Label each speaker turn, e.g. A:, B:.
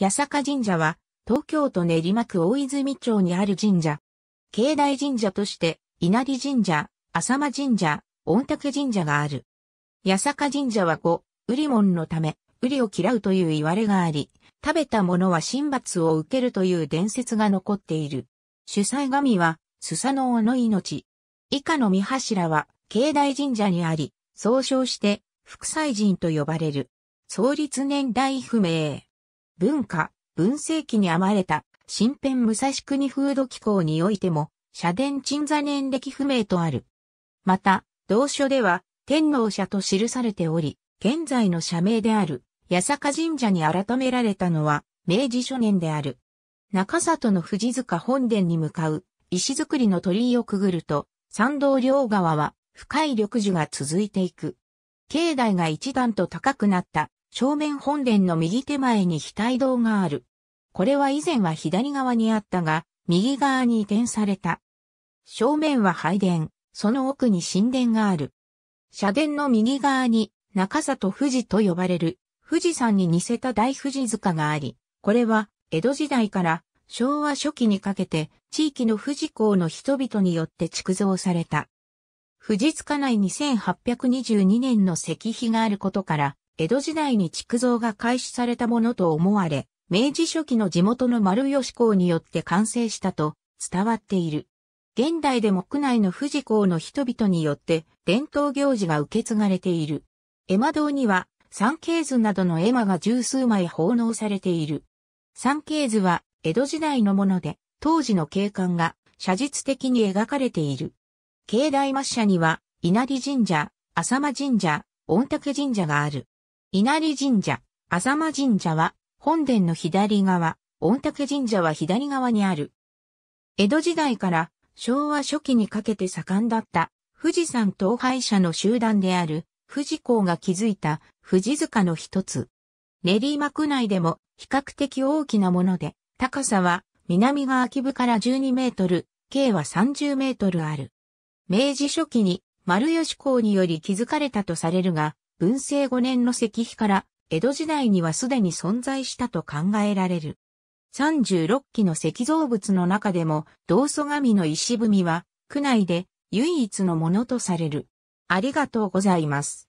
A: 八坂神社は、東京都練馬区大泉町にある神社。境内神社として、稲荷神社、浅間神社、御嶽神社がある。八坂神社は五、ウリモンのため、ウリを嫌うという言われがあり、食べた者は神罰を受けるという伝説が残っている。主催神は、スサノオの命。以下の三柱は、境内神社にあり、総称して、副祭神と呼ばれる。創立年代不明。文化、文世紀に編まれた、新編武蔵国風土機構においても、社殿鎮座年歴不明とある。また、同書では、天皇社と記されており、現在の社名である、八坂神社に改められたのは、明治初年である。中里の藤塚本殿に向かう、石造りの鳥居をくぐると、参道両側は、深い緑樹が続いていく。境内が一段と高くなった正面本殿の右手前に非対堂がある。これは以前は左側にあったが、右側に移転された。正面は拝殿、その奥に神殿がある。社殿の右側に中里富士と呼ばれる富士山に似せた大富士塚があり、これは江戸時代から昭和初期にかけて地域の富士港の人々によって築造された。富士塚内に1822年の石碑があることから江戸時代に築造が開始されたものと思われ、明治初期の地元の丸吉港によって完成したと伝わっている。現代でも区内の富士港の人々によって伝統行事が受け継がれている。絵馬堂には三景図などの絵馬が十数枚奉納されている。三景図は江戸時代のもので当時の景観が写実的に描かれている。境内末社には稲荷神社、浅間神社、御嶽神社がある。稲荷神社、浅間神社は、本殿の左側、御嶽神社は左側にある。江戸時代から昭和初期にかけて盛んだった富士山東廃者の集団である富士港が築いた富士塚の一つ。練馬区内でも比較的大きなもので、高さは南側木部から12メートル、計は30メートルある。明治初期に丸吉港により築かれたとされるが、文政5年の石碑から、江戸時代にはすでに存在したと考えられる。36基の石造物の中でも、道祖神の石踏みは、区内で唯一のものとされる。ありがとうございます。